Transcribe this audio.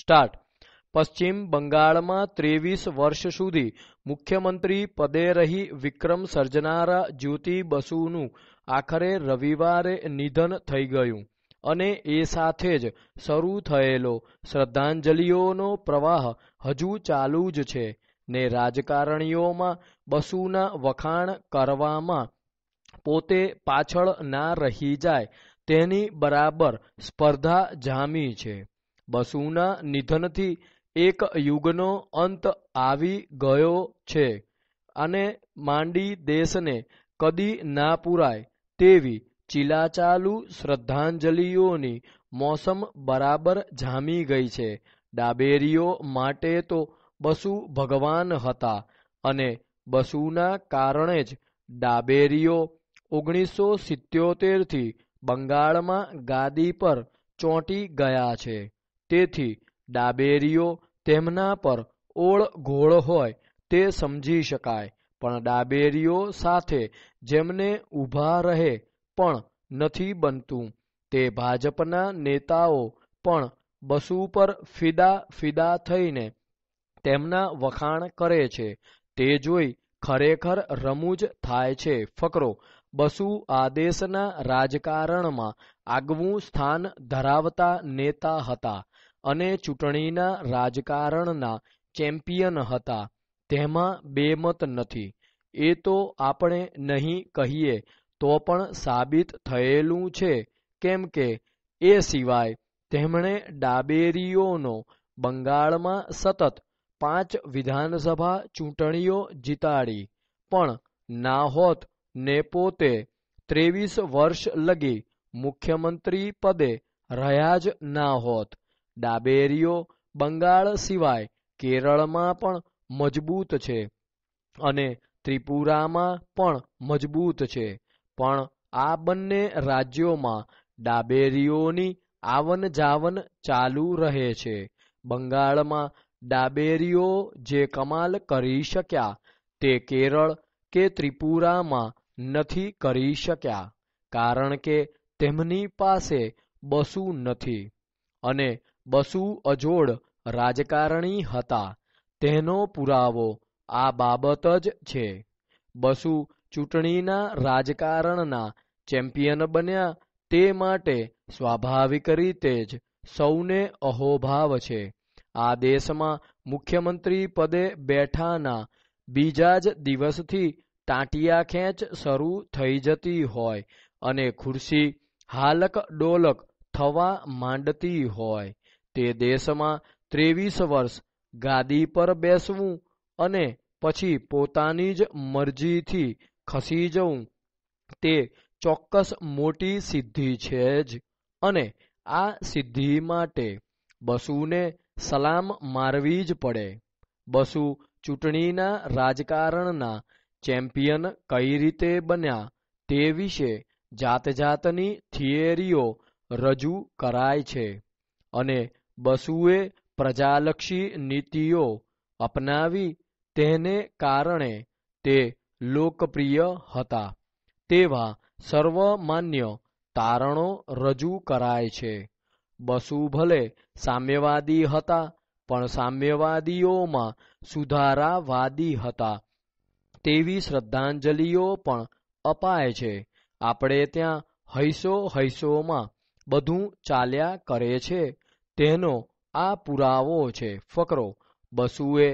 start પશ્ચિમ બંગાળમાં ત્રેવીસ વર્ષ સુધી મુખ્યમંત્રી પદે રહી વિક્રમ સર્જનારા જ્યોતિ બસુનું આખરે રવિવારે નિધન થઈ ગયું અને એ સાથે જ શરૂ થયેલો શ્રદ્ધાંજલિઓનો પ્રવાહ હજુ ચાલુ જ છે ને રાજકારણીઓમાં બસુના વખાણ કરવામાં પોતે પાછળ ના રહી જાય તેની બરાબર સ્પર્ધા જામી છે બસુના નિધનથી એક યુગનો અંત આવી ગયો છે અને માંડી દેશને કદી ના પૂરાય તેવી ચીલાચાલુ શ્રદ્ધાંજલિઓની મોસમ બરાબર જામી ગઈ છે ડાબેરીઓ માટે તો બસુ ભગવાન હતા અને બસુના કારણે જ ડાબેરીઓ ઓગણીસો સિત્યોતેરથી બંગાળમાં ગાદી પર ચોંટી ગયા છે તેથી ડાબેરીઓ તેમના પર ઓળ ઘોળ હોય તે સમજી શકાય પણ ડાબેરીઓ સાથે જેમને ઊભા રહે પણ નથી બનતું તે ભાજપના નેતાઓ પણ બસુ પર ફિદા ફિદા થઈને તેમના વખાણ કરે છે તે જોઈ ખરેખર રમૂજ થાય છે ફકરો બસુ આદેશના રાજકારણમાં આગવું સ્થાન ધરાવતા નેતા હતા અને ચૂંટણીના રાજકારણના ચેમ્પિયન હતા તેમાં બેમત નથી એ તો આપણે નહીં કહીએ તો પણ સાબિત થયેલું છે કેમ કે એ સિવાય તેમણે ડાબેરીઓનો બંગાળમાં સતત પાંચ વિધાનસભા ચૂંટણીઓ જીતાડી પણ ના હોત ને પોતે ત્રેવીસ વર્ષ લગી મુખ્યમંત્રી પદે રહ્યા જ ના હોત ડાબેરીઓ બંગાળ સિવાય કેરળમાં પણ મજબૂત છે અને ત્રિપુરામાં પણ મજબૂત છે પણ આ બંને રાજ્યોમાં ડાબેરીઓની આવન જાવન ચાલુ રહે છે બંગાળમાં ડાબેરીઓ જે કમાલ કરી શક્યા તે કેરળ કે ત્રિપુરામાં નથી કરી શક્યા કારણ કે તેમની પાસે બસુ નથી અને બસુ અજોડ રાજકારણી હતા તેનો પુરાવો આ બાબત જ છે બસુ ચૂંટણીના રાજકારણના ચેમ્પિયન બન્યા તે માટે સ્વાભાવિક રીતે જ સૌને અહોભાવ છે આ દેશમાં મુખ્યમંત્રી પદે બેઠાના બીજા જ દિવસથી તાંટિયા ખેંચ શરૂ થઈ જતી હોય અને ખુરશી હાલક ડોલક થવા માંડતી હોય તે દેશમાં ત્રેવીસ વર્ષ ગાદી પર બેસવું અને પછી પોતાની જ મરજીથી ખસી જવું તે ચોક્કસ મોટી સિદ્ધિ છે જ અને આ સિદ્ધિ માટે બસુને સલામ મારવી જ પડે બસુ ચૂંટણીના રાજકારણના ચેમ્પિયન કઈ રીતે બન્યા તે વિશે જાત જાતની થિયરીઓ રજૂ કરાય છે અને બસુએ પ્રજાલક્ષી નીતિઓ અપનાવી તેને કારણે તે લોકપ્રિય હતા તેવા સર્વમાન્ય તારણો રજૂ કરાય છે બસુ ભલે સામ્યવાદી હતા પણ સામ્યવાદીઓમાં સુધારાવાદી હતા તેવી શ્રદ્ધાંજલિઓ પણ અપાય છે આપણે ત્યાં હૈસો હૈસોમાં બધું ચાલ્યા કરે છે તેનો આ પુરાવો છે ફકરો બસુએ